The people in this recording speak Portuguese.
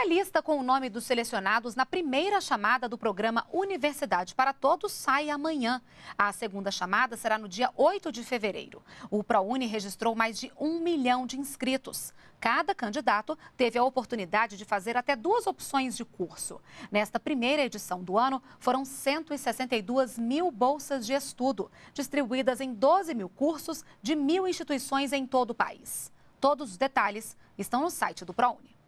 A lista com o nome dos selecionados na primeira chamada do programa Universidade para Todos sai amanhã. A segunda chamada será no dia 8 de fevereiro. O ProUni registrou mais de um milhão de inscritos. Cada candidato teve a oportunidade de fazer até duas opções de curso. Nesta primeira edição do ano, foram 162 mil bolsas de estudo, distribuídas em 12 mil cursos de mil instituições em todo o país. Todos os detalhes estão no site do ProUni.